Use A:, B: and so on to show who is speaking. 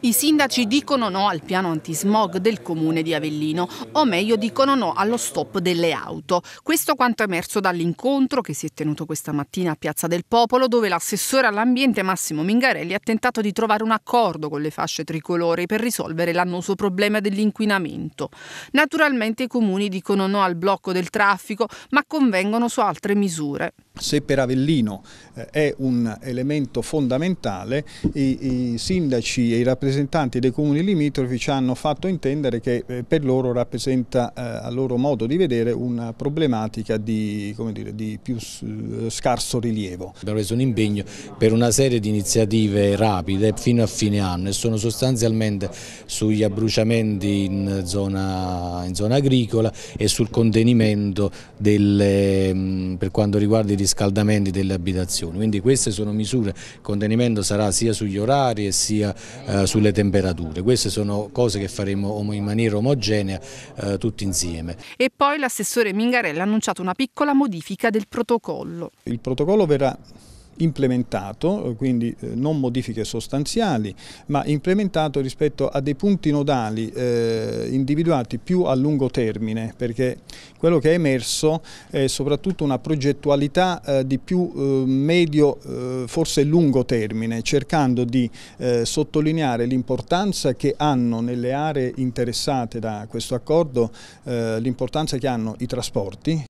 A: I sindaci dicono no al piano antismog del comune di Avellino, o meglio dicono no allo stop delle auto. Questo quanto è emerso dall'incontro che si è tenuto questa mattina a Piazza del Popolo, dove l'assessore all'ambiente Massimo Mingarelli ha tentato di trovare un accordo con le fasce tricolori per risolvere l'annoso problema dell'inquinamento. Naturalmente i comuni dicono no al blocco del traffico, ma convengono su altre misure.
B: Se per Avellino eh, è un elemento fondamentale, i, sindaci e i rappresentanti rappresentanti dei comuni limitrofi ci hanno fatto intendere che eh, per loro rappresenta, eh, a
C: loro modo di vedere, una
B: problematica di, dire, di più eh, scarso
C: rilievo. Abbiamo preso un impegno per una serie di iniziative rapide fino a fine anno e sono sostanzialmente sugli abbruciamenti in zona, in zona agricola e sul contenimento delle, per quanto riguarda i riscaldamenti delle abitazioni. Quindi queste sono misure, il contenimento sarà sia sugli orari e sia eh, su sulle temperature. Queste sono cose che faremo in maniera omogenea eh, tutti insieme.
A: E poi l'assessore Mingarella ha annunciato una piccola modifica del protocollo.
C: Il protocollo
B: verrà implementato, eh, quindi eh, non modifiche sostanziali, ma implementato rispetto a dei punti nodali eh, individuati più a lungo termine, perché quello che è emerso è soprattutto una progettualità eh, di più eh, medio, eh, forse lungo termine, cercando di sottolineare l'importanza che hanno nelle aree interessate da questo accordo l'importanza che hanno i trasporti,